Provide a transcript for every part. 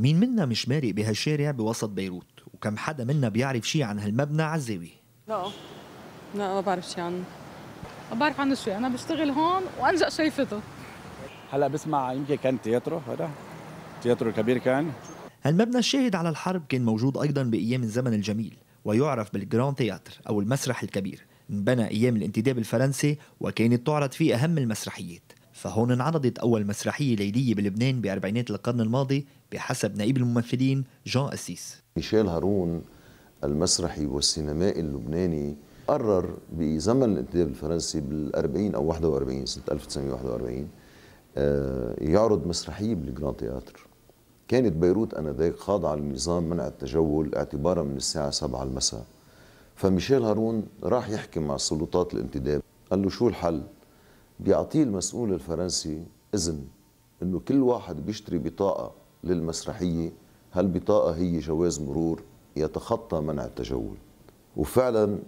مين منا مش مارق بهالشارع بوسط بيروت وكم حدا منا بيعرف شي عن هالمبنى الزاوية لا لا ما بعرف شي عنه ما بعرف عنه شي أنا بشتغل هون وأنجأ شايفته هلا بسمع يمكن كان تياترو هذا تياترو كبير كان هالمبنى الشاهد على الحرب كان موجود أيضا بأيام الزمن الجميل ويعرف بالجراند تياتر أو المسرح الكبير انبنى أيام الانتداب الفرنسي وكانت تعرض فيه أهم المسرحيات فهون انعرضت أول مسرحية ليلية بلبنان بأربعينات القرن الماضي بحسب نائب الممثلين جان أسيس ميشيل هارون المسرحي والسينمائي اللبناني قرر بزمن الانتداب الفرنسي بال40 أو 41 سنة 1941 آه، يعرض مسرحية بالجراند تياتر كانت بيروت انذاك خاضعه لنظام منع التجول اعتبارا من الساعه 7 المساء فميشيل هارون راح يحكي مع سلطات الانتداب قال له شو الحل بيعطيه المسؤول الفرنسي إذن أنه كل واحد بيشتري بطاقة للمسرحية هالبطاقة هي جواز مرور يتخطى منع التجول وفعلا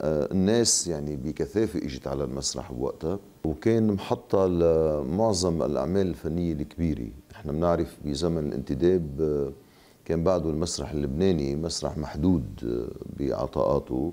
آه، الناس يعني بكثافة اجت على المسرح بوقتها وكان محطة لمعظم الأعمال الفنية الكبيرة احنا بنعرف بزمن الانتداب آه، كان بعده المسرح اللبناني مسرح محدود آه، بعطاءاته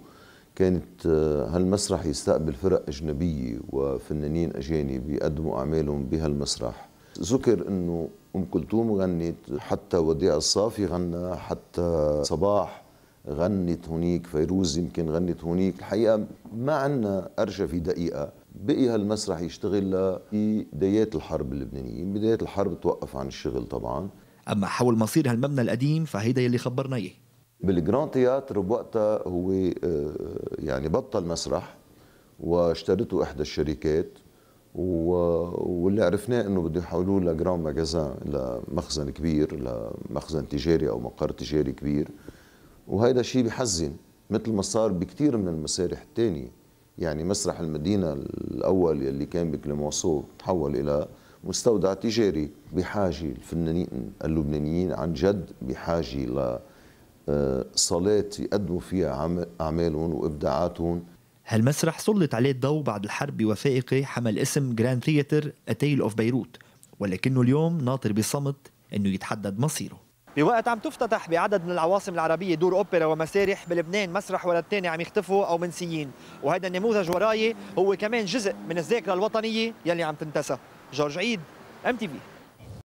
كانت آه، هالمسرح يستقبل فرق أجنبية وفنانين أجانب يقدموا أعمالهم بهالمسرح ذكر أنه أم كلثوم غنت حتى وديع الصافي غنى حتى صباح غنت هونيك فيروز يمكن غنت هونيك الحقيقة ما عندنا أرشفة دقيقة بقي هالمسرح يشتغل لبدايات الحرب اللبنانية بداية الحرب توقف عن الشغل طبعا أما حول مصير هالمبنى القديم فهيدا يلي خبرنا إياه بالجراند تياتر بوقتها هو آه، يعني بطل مسرح واشترته احدى الشركات واللي عرفناه انه بده يحولوه لجراند ماجازان لمخزن كبير لمخزن تجاري او مقر تجاري كبير وهيدا شيء بحزن مثل ما صار بكثير من المسارح الثانيه يعني مسرح المدينه الاول يلي كان بكليمونسو تحول الى مستودع تجاري بحاجه الفنانين اللبنانيين عن جد بحاجه ل صلاة يقدموا فيها أعمالهم وإبداعاتهم هالمسرح سلط عليه الضوء بعد الحرب بوثائقي حمل اسم جراند ثياتر أتيل أوف بيروت ولكنه اليوم ناطر بصمت أنه يتحدد مصيره بوقت عم تفتتح بعدد من العواصم العربية دور أوبرا ومسارح بلبنان مسرح ولا الثاني عم يختفوا أو منسيين وهذا النموذج وراي هو كمان جزء من الذاكرة الوطنية يلي عم تنتسى جورج عيد ام تي في